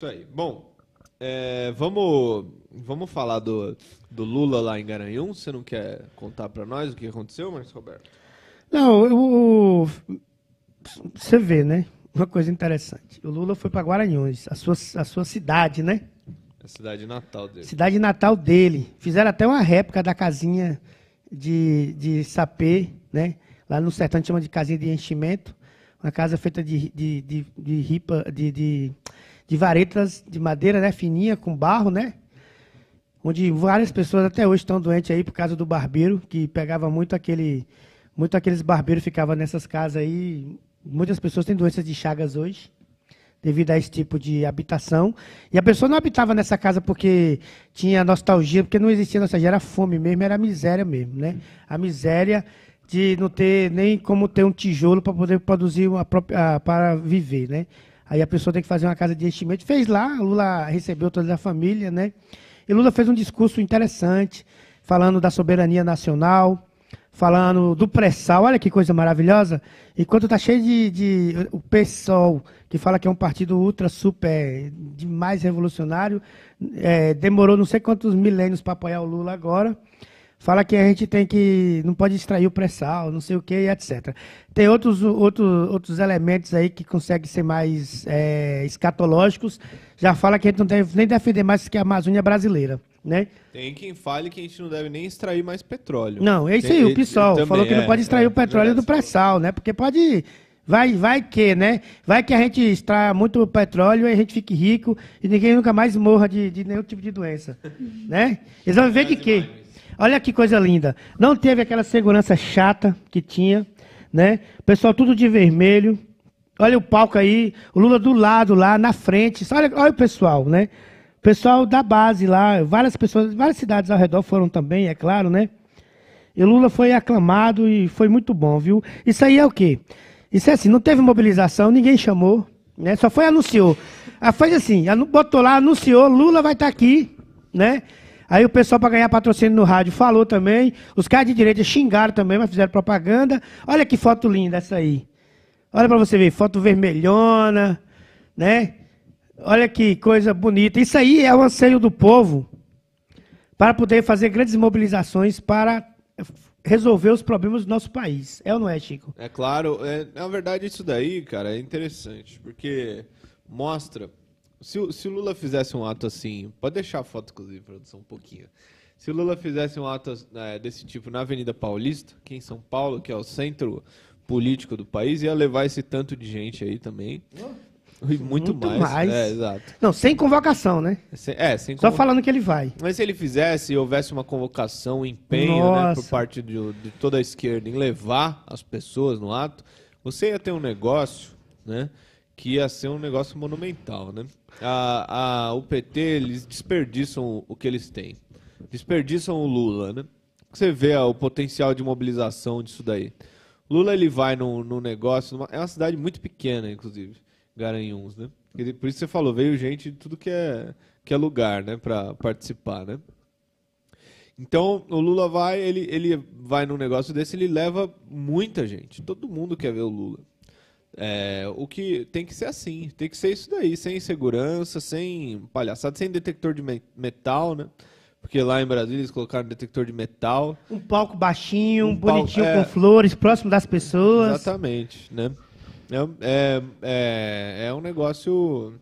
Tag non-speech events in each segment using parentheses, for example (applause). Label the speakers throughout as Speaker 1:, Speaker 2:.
Speaker 1: Isso aí. Bom, é, vamos, vamos falar do, do Lula lá em Garanhuns. Você não quer contar para nós o que aconteceu, Marcos Roberto?
Speaker 2: Não, eu, você vê, né? Uma coisa interessante. O Lula foi para Guaranhões, a sua, a sua cidade, né?
Speaker 1: A cidade natal dele. Cidade natal
Speaker 2: dele. Fizeram até uma réplica da casinha de, de sapê, né? Lá no sertão a gente chama de casinha de enchimento. Uma casa feita de, de, de, de ripa, de, de de varetas de madeira, né, fininha, com barro, né? Onde várias pessoas até hoje estão doentes aí por causa do barbeiro, que pegava muito aquele. Muito aqueles barbeiros ficavam nessas casas aí. Muitas pessoas têm doenças de chagas hoje, devido a esse tipo de habitação. E a pessoa não habitava nessa casa porque tinha nostalgia, porque não existia nostalgia, era fome mesmo, era miséria mesmo, né? A miséria de não ter nem como ter um tijolo para poder produzir uma própria, ah, para viver, né? Aí a pessoa tem que fazer uma casa de investimento. Fez lá, Lula recebeu toda a família, né? E Lula fez um discurso interessante, falando da soberania nacional, falando do pré-sal. Olha que coisa maravilhosa. Enquanto está cheio de, de, O PSOL, que fala que é um partido ultra, super, demais revolucionário, é, demorou não sei quantos milênios para apoiar o Lula agora fala que a gente tem que não pode extrair o pré-sal, não sei o que, etc. Tem outros, outros outros elementos aí que conseguem ser mais é, escatológicos. Já fala que a gente não deve nem defender mais que a Amazônia é brasileira, né?
Speaker 1: Tem quem fale que a gente não deve nem extrair mais petróleo. Não, é isso aí, o PSOL também, falou que não é, pode extrair é, o
Speaker 2: petróleo é, do pré-sal, né? Porque pode Vai, vai que, né? Vai que a gente extrai muito petróleo e a gente fique rico e ninguém nunca mais morra de, de nenhum tipo de doença, (laughs) né? Eles vão viver de é quê? Olha que coisa linda. Não teve aquela segurança chata que tinha, né? Pessoal tudo de vermelho. Olha o palco aí, o Lula do lado lá, na frente. Olha, olha o pessoal, né? Pessoal da base lá, várias pessoas, várias cidades ao redor foram também, é claro, né? E Lula foi aclamado e foi muito bom, viu? Isso aí é o quê? Isso é assim, não teve mobilização, ninguém chamou, né? Só foi anunciou. Ah, faz assim, botou lá, anunciou, Lula vai estar tá aqui, né? Aí o pessoal, para ganhar patrocínio no rádio, falou também. Os caras de direita xingaram também, mas fizeram propaganda. Olha que foto linda essa aí. Olha para você ver, foto vermelhona, né? Olha que coisa bonita. Isso aí é o anseio do povo para poder fazer grandes mobilizações para resolver os problemas do nosso país. É ou não é, Chico?
Speaker 1: É claro. É, na verdade, isso daí, cara, é interessante, porque mostra se, se o Lula fizesse um ato assim, pode deixar a foto, inclusive, produção, um pouquinho. Se o Lula fizesse um ato é, desse tipo na Avenida Paulista, aqui em São Paulo, que é o centro político do país, ia levar esse tanto de gente aí também. E muito, muito mais. mais. É, exato. Não, sem
Speaker 2: convocação, né? É, sem convocação. Só falando que ele vai.
Speaker 1: Mas se ele fizesse e houvesse uma convocação, um empenho Nossa. né, por parte de, de toda a esquerda em levar as pessoas no ato, você ia ter um negócio, né? que ia ser um negócio monumental, né? A, a, o PT, eles desperdiçam o que eles têm. Desperdiçam o Lula, né? Você vê ó, o potencial de mobilização disso daí. Lula, ele vai num, num negócio... Numa, é uma cidade muito pequena, inclusive, Garanhuns, né? Por isso você falou, veio gente de tudo que é, que é lugar, né? Pra participar, né? Então, o Lula vai, ele, ele vai num negócio desse, ele leva muita gente. Todo mundo quer ver o Lula. É, o que tem que ser assim, tem que ser isso daí, sem segurança, sem palhaçada, sem detector de metal, né? Porque lá em Brasília eles colocaram detector de metal.
Speaker 2: Um palco baixinho, um bonitinho palco, é... com flores, próximo das pessoas.
Speaker 1: Exatamente, né? É, é, é, é um negócio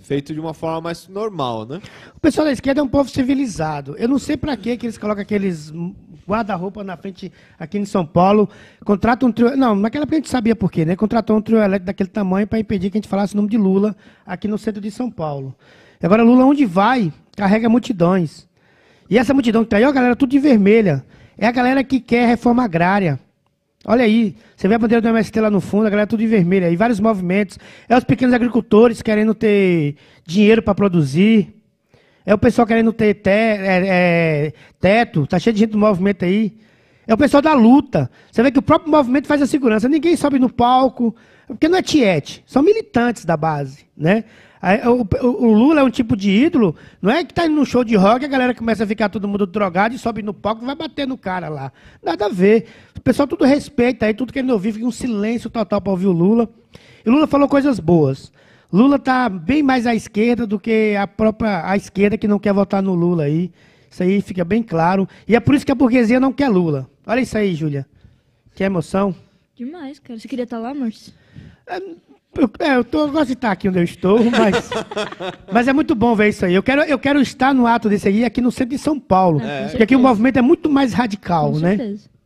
Speaker 1: feito de uma forma mais normal, né?
Speaker 2: O pessoal da esquerda é um povo civilizado. Eu não sei para que eles colocam aqueles guarda-roupa na frente aqui em São Paulo, contrata um trio... Não, naquela época a gente sabia por quê, né? Contratou um trio elétrico daquele tamanho para impedir que a gente falasse o nome de Lula aqui no centro de São Paulo. E agora Lula, onde vai, carrega multidões. E essa multidão que está aí, ó, a galera tudo de vermelha. É a galera que quer reforma agrária. Olha aí, você vê a bandeira do MST lá no fundo, a galera tudo em vermelho aí, vários movimentos. É os pequenos agricultores querendo ter dinheiro para produzir. É o pessoal querendo ter te, é, é, teto, tá cheio de gente do movimento aí. É o pessoal da luta. Você vê que o próprio movimento faz a segurança. Ninguém sobe no palco, porque não é tiete, são militantes da base, né? O, o, o, Lula é um tipo de ídolo, não é que tá indo num show de rock, a galera começa a ficar todo mundo drogado e sobe no palco e vai bater no cara lá. Nada a ver. O pessoal tudo respeita aí, tudo que não ouvir, fica um silêncio total para ouvir o Lula. E o Lula falou coisas boas. Lula tá bem mais à esquerda do que a própria a esquerda que não quer votar no Lula aí. Isso aí fica bem claro. E é por isso que a burguesia não quer Lula. Olha isso aí, Júlia. Que emoção. Demais, cara. Você queria estar tá lá, Márcio? É... Eu, é, eu, tô, eu gosto de estar aqui onde eu estou, (laughs) mas, mas é muito bom ver isso aí. Eu quero, eu quero estar no ato desse aí aqui no centro de São Paulo. É, porque aqui o movimento é muito mais radical, com né? Certeza.